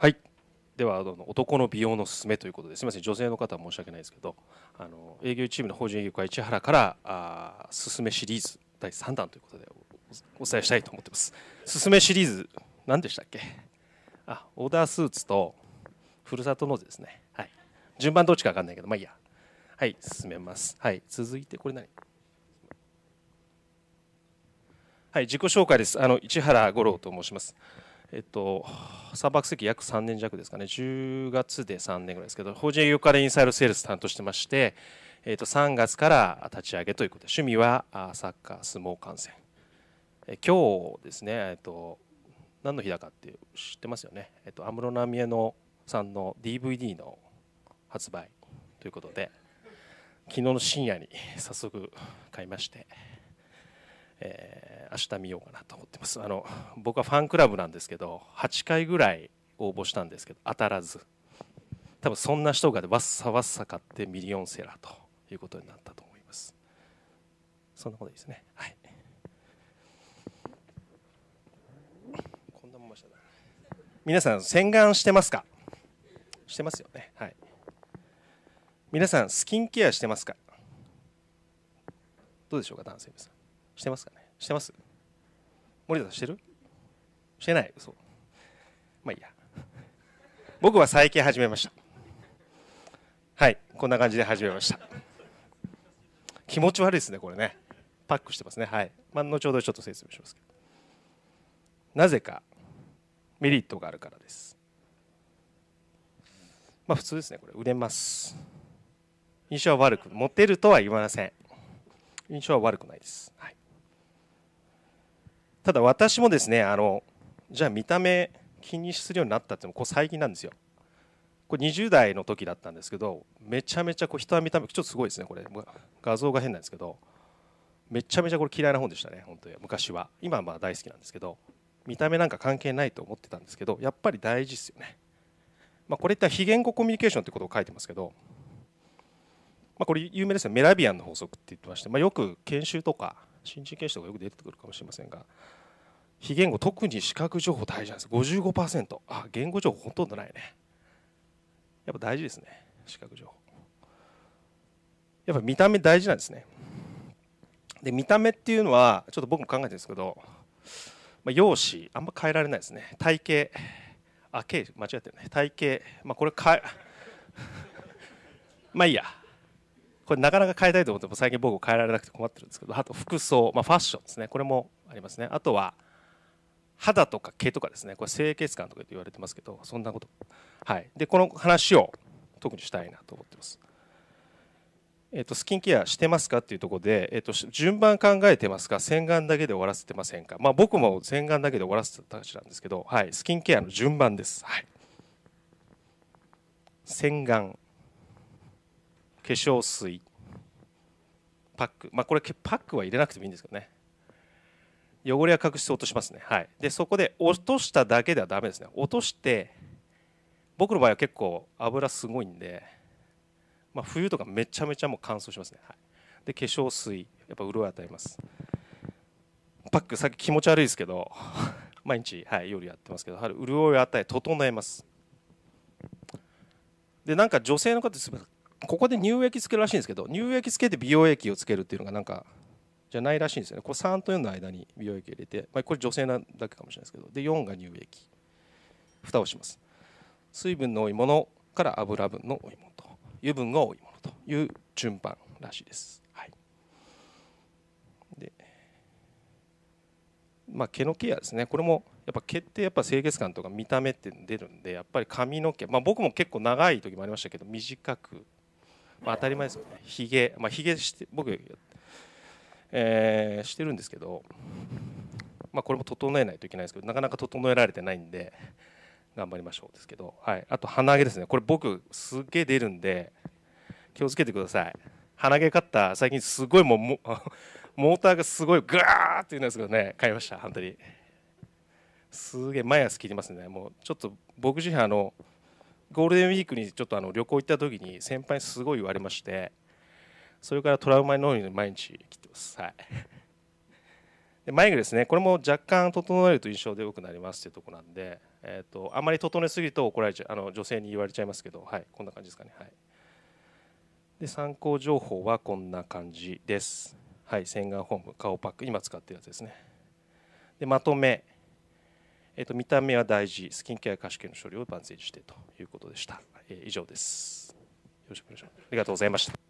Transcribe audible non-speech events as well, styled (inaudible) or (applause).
はいではあの男の美容のすすめということですみません女性の方は申し訳ないですけどあの営業チームの法人営業会市原からあすすめシリーズ第3弾ということでお伝えしたいと思ってますすすめシリーズ何でしたっけあオーダースーツとふるさと納税ですねはい順番どっちかわかんないけどまあいいやはい進めますはい続いてこれ何はい、自己紹介です。あの市原五郎と申します。えっと、サー席約3年弱ですかね、10月で3年ぐらいですけど、法人営業課でインサイドセールス担当してまして、えっと、3月から立ち上げということで、趣味はサッカー、相撲観戦。え今日ですね、えっと、何の日だかって知ってますよね、えっと、安室奈美恵のさんの DVD の発売ということで、昨日の深夜に早速買いまして。えー、明日見ようかなと思ってますあの僕はファンクラブなんですけど8回ぐらい応募したんですけど当たらず多分そんな人がわっさわっさ買ってミリオンセラーということになったと思いますそんなことですねはいこんなもんましたな皆さん洗顔してますかしてますよねはい皆さんスキンケアしてますかどうでしょうか男性皆さんしてますかねしてます森田さんしてるしてない嘘まあいいや僕は最近始めましたはいこんな感じで始めました気持ち悪いですねこれねパックしてますねはい、まあ、後ほどちょっと説明しますけどなぜかメリットがあるからですまあ普通ですねこれ売れます印象は悪くモテるとは言わません印象は悪くないです、はいただ私もですねあのじゃあ見た目気にするようになったっていうのもこう最近なんですよこれ20代の時だったんですけどめちゃめちゃこう人は見た目ちょっとすごいですねこれ画像が変なんですけどめちゃめちゃこれ嫌いな本でしたね本当に昔は今はまあ大好きなんですけど見た目なんか関係ないと思ってたんですけどやっぱり大事ですよね、まあ、これって非言語コミュニケーションってことを書いてますけど、まあ、これ有名ですねメラビアンの法則って言ってまして、まあ、よく研修とか新人研修とかよく出てくるかもしれませんが非言語特に視覚情報大事なんです55%あ言語情報ほとんどないねやっぱ大事ですね視覚情報やっぱ見た目大事なんですねで見た目っていうのはちょっと僕も考えてるんですけど、まあ、容姿あんま変えられないですね体型あ形間違ってるね体型、まあ、これ変え (laughs) まあいいやこれなかなか変えたいと思っても最近僕変えられなくて困ってるんですけどあと服装、まあ、ファッションですねこれもありますねあとは肌とか毛とかですねこれ清潔感とか言われてますけどそんなことはいでこの話を特にしたいなと思ってます、えと、スキンケアしてますかっていうところで、えと、順番考えてますか洗顔だけで終わらせてませんか、まあ、僕も洗顔だけで終わらせてた形なんですけど、はい、スキンケアの順番です、はい、洗顔化粧水パック、まあ、これパックは入れなくてもいいんですけどね汚れは隠して落としますね、はい、でそこで落としただけではだめですね落として僕の場合は結構油すごいんで、まあ、冬とかめちゃめちゃもう乾燥しますね、はい、で化粧水やっぱ潤い与えますパックさっき気持ち悪いですけど (laughs) 毎日、はい、夜やってますけど春潤い与え整えますでなんか女性の方ここで乳液つけるらしいんですけど乳液つけて美容液をつけるっていうのがなんかじゃないらしいんですよねこれ3と4の間に美容液入れて、まあ、これ女性なだけかもしれないですけどで4が乳液蓋をします水分の多いものから油分の多いものと油分が多いものという順番らしいです、はいでまあ、毛のケアですねこれもやっぱ毛ってやっぱ清潔感とか見た目って出るんでやっぱり髪の毛、まあ、僕も結構長い時もありましたけど短く、まあ、当たり前ですよねひげ、まあ、ひげして僕えー、してるんですけど、まあ、これも整えないといけないですけどなかなか整えられてないんで頑張りましょうですけど、はい、あと鼻毛ですねこれ僕すっげえ出るんで気をつけてください鼻毛カッター最近すごいもうも (laughs) モーターがすごいグワーっていうんですけどね買いました本当にすげえ毎朝切りますねもうちょっと僕自身あのゴールデンウィークにちょっとあの旅行行った時に先輩にすごい言われましてそれからトラウマのように毎日切ってます。はい、(laughs) で眉毛ですねこれも若干整えると印象でよくなりますというとこなんで、えーと、あまり整えすぎると怒られちゃうあの女性に言われちゃいますけど、はい、こんな感じですかね。はい、で参考情報はこんな感じです。はい、洗顔フォーム顔パック今使ってるやつですね。でまとめ、えーと、見た目は大事スキンケア歌手権の処理を万全にしてということでした。えー、以上です。よろしくお願いします。ありがとうございました。